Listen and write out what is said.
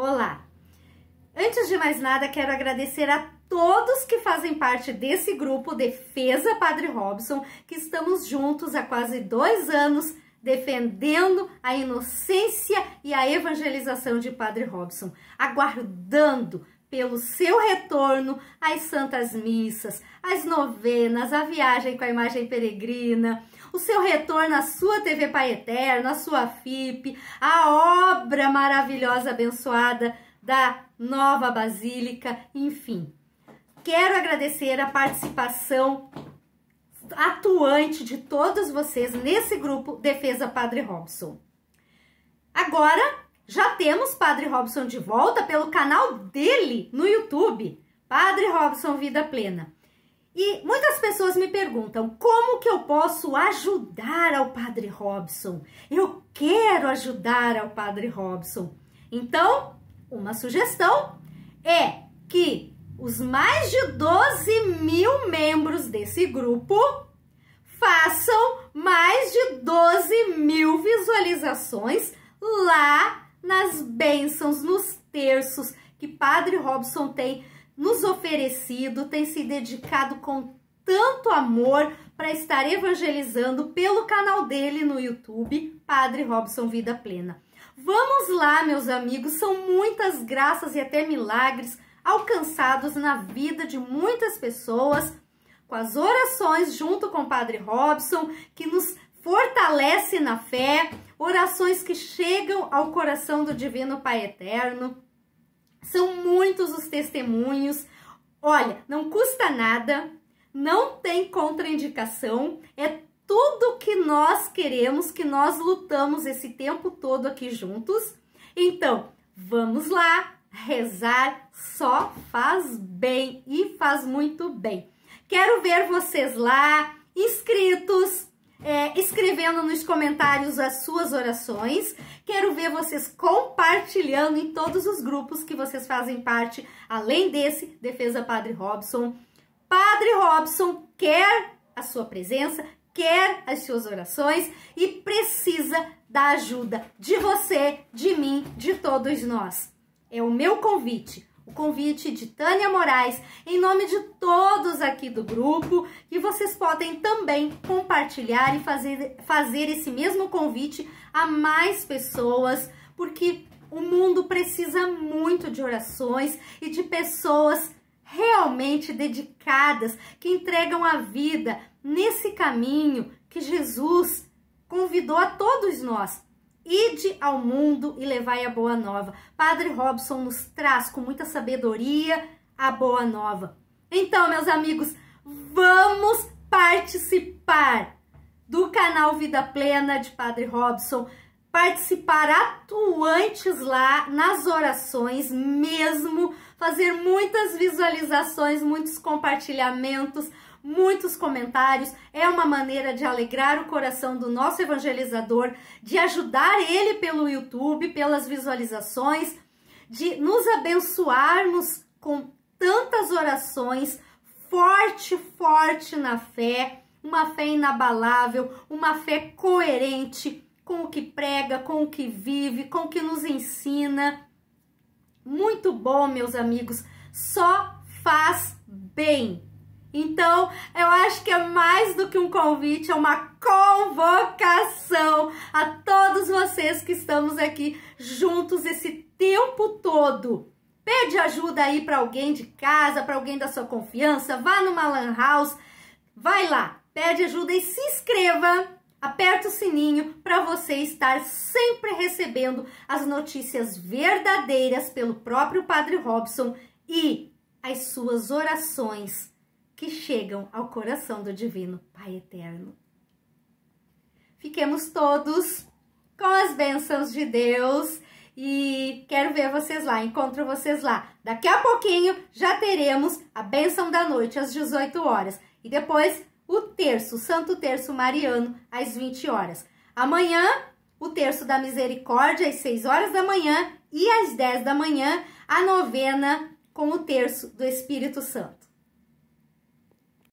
Olá! Antes de mais nada, quero agradecer a todos que fazem parte desse grupo Defesa Padre Robson, que estamos juntos há quase dois anos defendendo a inocência e a evangelização de Padre Robson, aguardando pelo seu retorno às santas missas, às novenas, a viagem com a imagem peregrina, o seu retorno à sua TV Pai Eterno, à sua FIP, a obra maravilhosa, abençoada da nova Basílica, enfim. Quero agradecer a participação atuante de todos vocês nesse grupo Defesa Padre Robson. Agora, já temos Padre Robson de volta pelo canal dele no YouTube, Padre Robson Vida Plena. E muitas pessoas me perguntam como que eu posso ajudar ao Padre Robson? Eu quero ajudar ao Padre Robson. Então, uma sugestão é que os mais de 12 mil membros desse grupo façam mais de 12 mil visualizações lá nas bênçãos, nos terços que Padre Robson tem nos oferecido, tem se dedicado com tanto amor para estar evangelizando pelo canal dele no YouTube, Padre Robson Vida Plena. Vamos lá, meus amigos, são muitas graças e até milagres alcançados na vida de muitas pessoas com as orações junto com o Padre Robson, que nos fortalece na fé, orações que chegam ao coração do Divino Pai Eterno. São muitos os testemunhos. Olha, não custa nada, não tem contraindicação, é tudo que nós queremos, que nós lutamos esse tempo todo aqui juntos. Então, vamos lá, rezar só faz bem e faz muito bem. Quero ver vocês lá, inscritos, é, escrevendo nos comentários as suas orações. Quero ver vocês compartilhando em todos os grupos que vocês fazem parte, além desse Defesa Padre Robson. Padre Robson quer a sua presença, quer as suas orações e precisa da ajuda de você, de mim, de todos nós. É o meu convite o convite de Tânia Moraes, em nome de todos aqui do grupo, e vocês podem também compartilhar e fazer, fazer esse mesmo convite a mais pessoas, porque o mundo precisa muito de orações e de pessoas realmente dedicadas, que entregam a vida nesse caminho que Jesus convidou a todos nós Ide ao mundo e levai a boa nova. Padre Robson nos traz com muita sabedoria a boa nova. Então, meus amigos, vamos participar do canal Vida Plena de Padre Robson participar atuantes lá nas orações mesmo, fazer muitas visualizações, muitos compartilhamentos, muitos comentários. É uma maneira de alegrar o coração do nosso evangelizador, de ajudar ele pelo YouTube, pelas visualizações, de nos abençoarmos com tantas orações, forte, forte na fé, uma fé inabalável, uma fé coerente com o que prega, com o que vive, com o que nos ensina. Muito bom, meus amigos. Só faz bem. Então, eu acho que é mais do que um convite, é uma convocação a todos vocês que estamos aqui juntos esse tempo todo. Pede ajuda aí para alguém de casa, para alguém da sua confiança, vá numa lan house, vai lá, pede ajuda e se inscreva Aperta o sininho para você estar sempre recebendo as notícias verdadeiras pelo próprio Padre Robson e as suas orações que chegam ao coração do Divino Pai Eterno. Fiquemos todos com as bênçãos de Deus e quero ver vocês lá, encontro vocês lá. Daqui a pouquinho já teremos a bênção da noite às 18 horas e depois o terço, o Santo Terço Mariano, às 20 horas. Amanhã, o Terço da Misericórdia, às 6 horas da manhã e às 10 da manhã, a novena com o Terço do Espírito Santo.